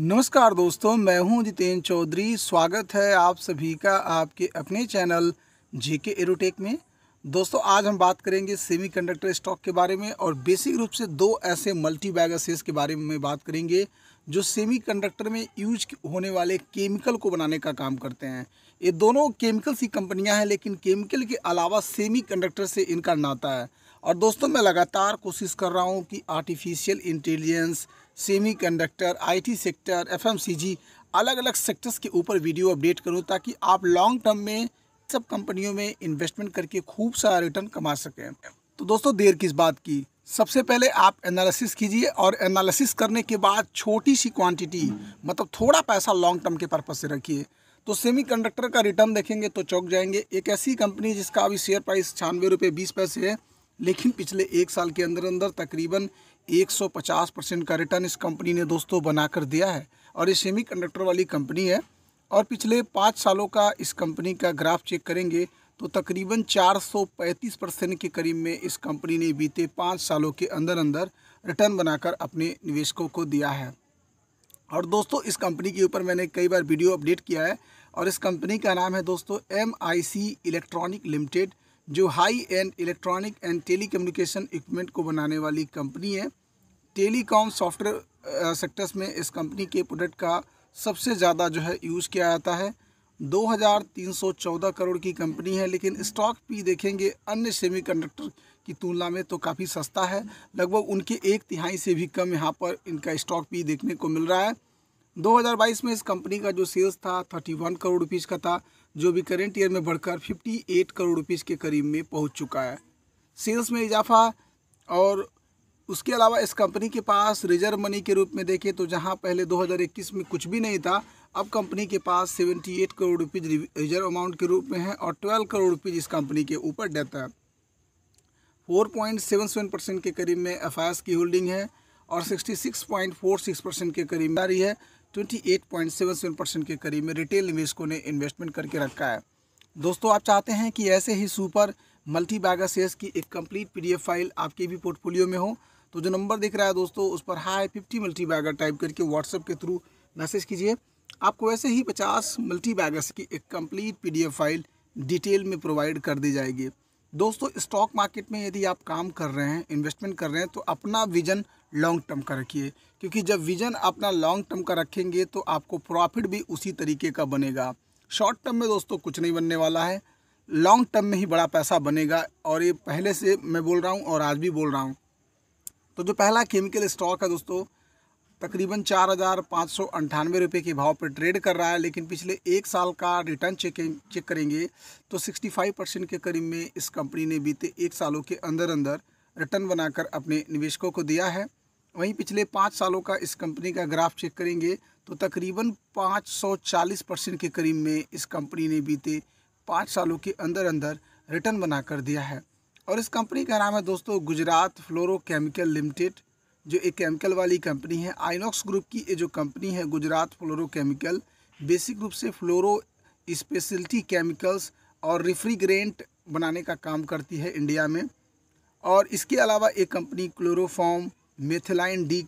नमस्कार दोस्तों मैं हूं जितेंद्र चौधरी स्वागत है आप सभी का आपके अपने चैनल जेके एरोटेक में दोस्तों आज हम बात करेंगे सेमीकंडक्टर स्टॉक के बारे में और बेसिक रूप से दो ऐसे मल्टी बैग के बारे में बात करेंगे जो सेमीकंडक्टर में यूज होने वाले केमिकल को बनाने का काम करते हैं ये दोनों केमिकल्स सी कंपनियां हैं लेकिन केमिकल के अलावा सेमीकंडक्टर से इनका नाता है और दोस्तों मैं लगातार कोशिश कर रहा हूँ कि artificial intelligence semiconductor IT sector एफ अलग अलग सेक्टर्स के ऊपर वीडियो अपडेट करूँ ताकि आप लॉन्ग टर्म में सब कंपनियों में इन्वेस्टमेंट करके खूब सारा रिटर्न कमा सकें तो दोस्तों देर किस बात की सबसे पहले आप एनालिसिस कीजिए और एनालिसिस करने के बाद छोटी सी क्वांटिटी मतलब थोड़ा पैसा लॉन्ग टर्म के पर्पज़ से रखिए तो सेमीकंडक्टर का रिटर्न देखेंगे तो चौक जाएंगे एक ऐसी कंपनी जिसका अभी शेयर प्राइस छियानवे रुपये बीस पैसे है लेकिन पिछले एक साल के अंदर अंदर तकरीबन 150 परसेंट का रिटर्न इस कंपनी ने दोस्तों बनाकर दिया है और ये सेमी कंडक्टर वाली कंपनी है और पिछले पाँच सालों का इस कंपनी का ग्राफ चेक करेंगे तो तकरीबन 435 परसेंट के करीब में इस कंपनी ने बीते पाँच सालों के अंदर अंदर रिटर्न बनाकर अपने निवेशकों को दिया है और दोस्तों इस कंपनी के ऊपर मैंने कई बार वीडियो अपडेट किया है और इस कंपनी का नाम है दोस्तों एम इलेक्ट्रॉनिक लिमिटेड जो high end electronic and telecommunication equipment को बनाने वाली कंपनी है टेलीकॉम सॉफ्टवेयर सेक्टर्स में इस कंपनी के प्रोडक्ट का सबसे ज़्यादा जो है यूज़ किया जाता है 2314 करोड़ की कंपनी है लेकिन स्टॉक भी देखेंगे अन्य सेमीकंडक्टर की तुलना में तो काफ़ी सस्ता है लगभग उनके एक तिहाई से भी कम यहाँ पर इनका स्टॉक भी देखने को मिल रहा है 2022 में इस कंपनी का जो सेल्स था 31 करोड़ रुपीज़ का था जो भी करेंट ईयर में बढ़कर 58 करोड़ रुपीज़ के करीब में पहुंच चुका है सेल्स में इजाफा और उसके अलावा इस कंपनी के पास रिजर्व मनी के रूप में देखें तो जहां पहले 2021 में कुछ भी नहीं था अब कंपनी के पास 78 करोड़ रुपीज रिजर्व अमाउंट के रूप में है और 12 करोड़ रुपीज इस कंपनी के ऊपर डेट है फोर परसेंट के करीब में एफ की होल्डिंग है और सिक्सटी परसेंट के करीब जारी है 28.77 परसेंट के करीब में रिटेल निवेशकों ने इन्वेस्टमेंट करके रखा है दोस्तों आप चाहते हैं कि ऐसे ही सुपर मल्टी बैगर शेयर्स की एक कंप्लीट पीडीएफ फाइल आपके भी पोर्टफोलियो में हो तो जो नंबर दिख रहा है दोस्तों उस पर hi fifty multibagger type करके व्हाट्सएप के थ्रू मैसेज कीजिए आपको ऐसे ही पचास मल्टी बैगर्स की एक कम्प्लीट पी फाइल डिटेल में प्रोवाइड कर दी जाएगी दोस्तों स्टॉक मार्केट में यदि आप काम कर रहे हैं इन्वेस्टमेंट कर रहे हैं तो अपना विजन लॉन्ग टर्म का रखिए क्योंकि जब विज़न अपना लॉन्ग टर्म का रखेंगे तो आपको प्रॉफिट भी उसी तरीके का बनेगा शॉर्ट टर्म में दोस्तों कुछ नहीं बनने वाला है लॉन्ग टर्म में ही बड़ा पैसा बनेगा और ये पहले से मैं बोल रहा हूँ और आज भी बोल रहा हूँ तो जो पहला केमिकल स्टॉक है दोस्तों तकरीबन चार हज़ार पाँच सौ अंठानवे रुपये के भाव पर ट्रेड कर रहा है लेकिन पिछले एक साल का रिटर्न चेक चेक करेंगे तो सिक्सटी फाइव परसेंट के करीब में इस कंपनी ने बीते एक सालों के अंदर अंदर रिटर्न बनाकर अपने निवेशकों को दिया है वहीं पिछले पाँच सालों का इस कंपनी का ग्राफ चेक करेंगे तो तकरीबन 540 परसेंट के करीब में इस कंपनी ने बीते पाँच सालों के अंदर अंदर रिटर्न बना कर दिया है और इस कंपनी का नाम है दोस्तों गुजरात केमिकल लिमिटेड जो एक केमिकल वाली कंपनी है आइनॉक्स ग्रुप की ये जो कंपनी है गुजरात केमिकल बेसिक रूप से फ्लोरो स्पेशलिटी केमिकल्स और रिफ्रिग्रेंट बनाने का काम करती है इंडिया में और इसके अलावा एक company chloroform methylene di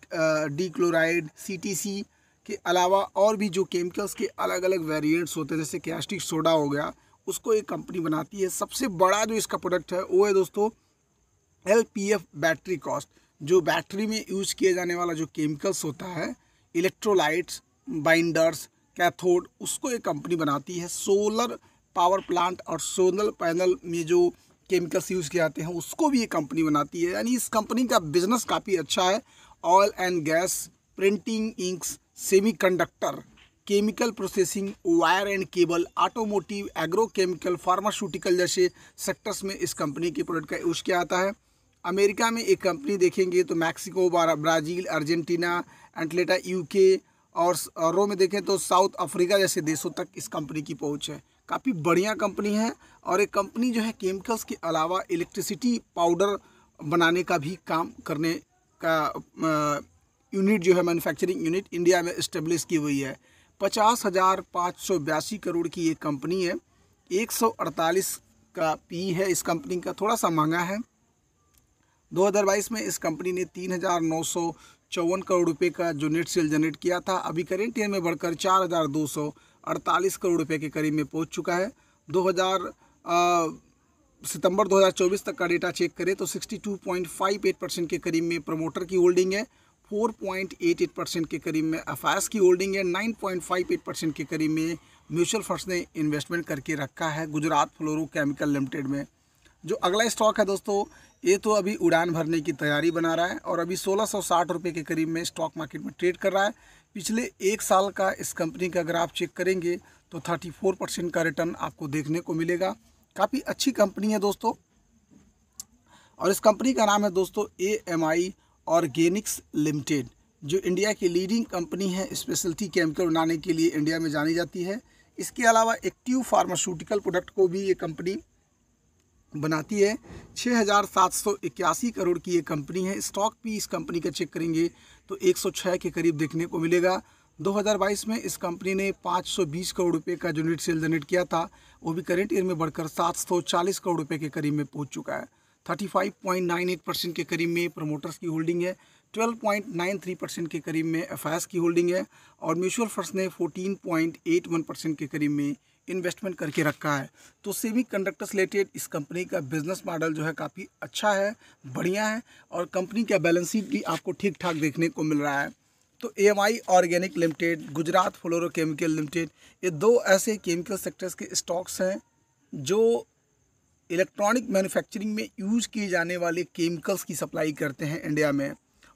dichloride C के अलावा और भी जो केमिकल्स के अलग अलग वेरिएंट्स होते हैं जैसे कैस्टिक सोडा हो गया उसको एक कंपनी बनाती है सबसे बड़ा जो इसका प्रोडक्ट है वो है दोस्तों एल बैटरी कॉस्ट जो बैटरी में यूज किया जाने वाला जो केमिकल्स होता है इलेक्ट्रोलाइट्स बाइंडर्स कैथोड उसको एक कंपनी बनाती है सोलर पावर प्लांट और सोलर पैनल में जो केमिकल्स यूज़ किए जाते हैं उसको भी ये कंपनी बनाती है यानी इस कंपनी का बिजनेस काफ़ी अच्छा है oil and gas printing inks semiconductor chemical processing wire and cable automotive agrochemical pharmaceutical जैसे सेक्टर्स में इस कंपनी के प्रोडक्ट का यूज़ किया जाता है अमेरिका में एक कंपनी देखेंगे तो मैक्सिको ब्राज़ील अर्जेंटीना एंटलेटा यूके और रो में देखें तो साउथ अफ्रीका जैसे देशों तक इस कंपनी की पहुंच है काफ़ी बढ़िया कंपनी है और ये कंपनी जो है केमिकल्स के अलावा इलेक्ट्रिसिटी पाउडर बनाने का भी काम करने का यूनिट जो है मैन्युफैक्चरिंग यूनिट इंडिया में इस्टेब्लिश की हुई है पचास हज़ार पाँच सौ बयासी करोड़ की ये कंपनी है एक सौ अड़तालीस का पी है इस कंपनी का थोड़ा सा महंगा है दो हज़ार बाईस में इस कंपनी ने तीन हज़ार नौ सौ चौवन करोड़ रुपये का जो नेट सेल जनरेट किया था अभी करेंट ईयर में बढ़कर चार हज़ार दो सौ अड़तालीस करोड़ रुपए के करीब में पहुंच चुका है 2000 सितंबर 2024 तक का डेटा चेक करें तो 62.58 परसेंट के करीब में प्रमोटर की होल्डिंग है 4.88 परसेंट के करीब में एफ की होल्डिंग है 9.58 परसेंट के करीब में म्यूचुअल फंड्स ने इन्वेस्टमेंट करके रखा है गुजरात फ्लोरो केमिकल लिमिटेड में जो अगला स्टॉक है दोस्तों ये तो अभी उड़ान भरने की तैयारी बना रहा है और अभी सोलह सौ के करीब में स्टॉक मार्केट में ट्रेड कर रहा है पिछले एक साल का इस कंपनी का अगर आप चेक करेंगे तो 34 परसेंट का रिटर्न आपको देखने को मिलेगा काफ़ी अच्छी कंपनी है दोस्तों और इस कंपनी का नाम है दोस्तों A M I organics limited जो इंडिया की लीडिंग कंपनी है स्पेशलिटी केमिकल बनाने के लिए इंडिया में जानी जाती है इसके अलावा एक्टिव फार्मास्यूटिकल प्रोडक्ट को भी ये कंपनी बनाती है छः करोड़ की ये कंपनी है स्टॉक भी इस कंपनी का चेक करेंगे तो 106 के करीब देखने को मिलेगा 2022 में इस कंपनी ने 520 करोड़ रुपए का जो नेट सेल जनरेट किया था वो भी करेंट ईयर में बढ़कर 740 करोड़ रुपए के करीब में पहुंच चुका है 35.98 परसेंट के करीब में प्रमोटर्स की होल्डिंग है 12.93 परसेंट के करीब में एफ की होल्डिंग है और म्यूचुअल फंड्स ने फोर्टीन परसेंट के करीब में इन्वेस्टमेंट करके रखा है तो सेमी कंडक्टर्स रिलेटेड इस कंपनी का बिजनेस मॉडल जो है काफ़ी अच्छा है बढ़िया है और कंपनी का बैलेंस शीट भी आपको ठीक ठाक देखने को मिल रहा है तो A organic limited Gujarat fluorochemical limited ये दो ऐसे केमिकल सेक्टर्स के स्टॉक्स हैं जो इलेक्ट्रॉनिक मैन्युफैक्चरिंग में यूज किए जाने वाले केमिकल्स की सप्लाई करते हैं इंडिया में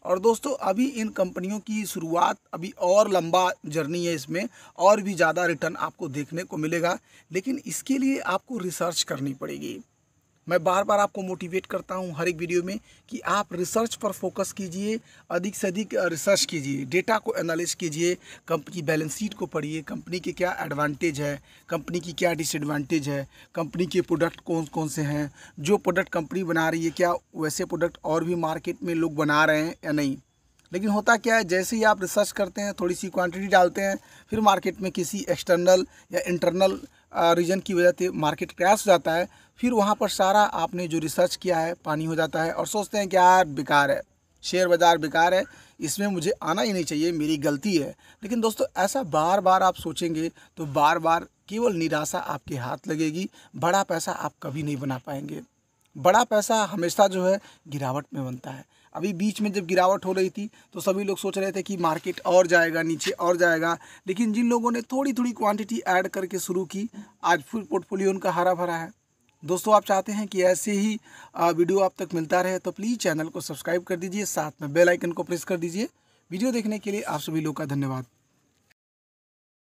और दोस्तों अभी इन कंपनियों की शुरुआत अभी और लंबा जर्नी है इसमें और भी ज़्यादा रिटर्न आपको देखने को मिलेगा लेकिन इसके लिए आपको रिसर्च करनी पड़ेगी मैं बार बार आपको मोटिवेट करता हूँ हर एक वीडियो में कि आप रिसर्च पर फोकस कीजिए अधिक से अधिक रिसर्च कीजिए डेटा को एनालिस कीजिए कंपनी की बैलेंस शीट को पढ़िए कंपनी के क्या एडवांटेज है कंपनी की क्या डिसएडवांटेज है कंपनी के प्रोडक्ट कौन कौन से हैं जो प्रोडक्ट कंपनी बना रही है क्या वैसे प्रोडक्ट और भी मार्केट में लोग बना रहे हैं या नहीं लेकिन होता क्या है जैसे ही आप रिसर्च करते हैं थोड़ी सी क्वांटिटी डालते हैं फिर मार्केट में किसी एक्सटर्नल या इंटरनल रीजन की वजह से मार्केट क्रैश हो जाता है फिर वहाँ पर सारा आपने जो रिसर्च किया है पानी हो जाता है और सोचते हैं कि यार बेकार है शेयर बाज़ार बेकार है इसमें मुझे आना ही नहीं चाहिए मेरी गलती है लेकिन दोस्तों ऐसा बार बार आप सोचेंगे तो बार बार केवल निराशा आपके हाथ लगेगी बड़ा पैसा आप कभी नहीं बना पाएंगे बड़ा पैसा हमेशा जो है गिरावट में बनता है अभी बीच में जब गिरावट हो रही थी तो सभी लोग सोच रहे थे कि मार्केट और जाएगा नीचे और जाएगा लेकिन जिन लोगों ने थोड़ी थोड़ी क्वांटिटी ऐड करके शुरू की आज फुल पोर्टफोलियो उनका हरा भरा है दोस्तों आप चाहते हैं कि ऐसे ही वीडियो आप तक मिलता रहे तो प्लीज़ चैनल को सब्सक्राइब कर दीजिए साथ में बेलाइकन को प्रेस कर दीजिए वीडियो देखने के लिए आप सभी लोग का धन्यवाद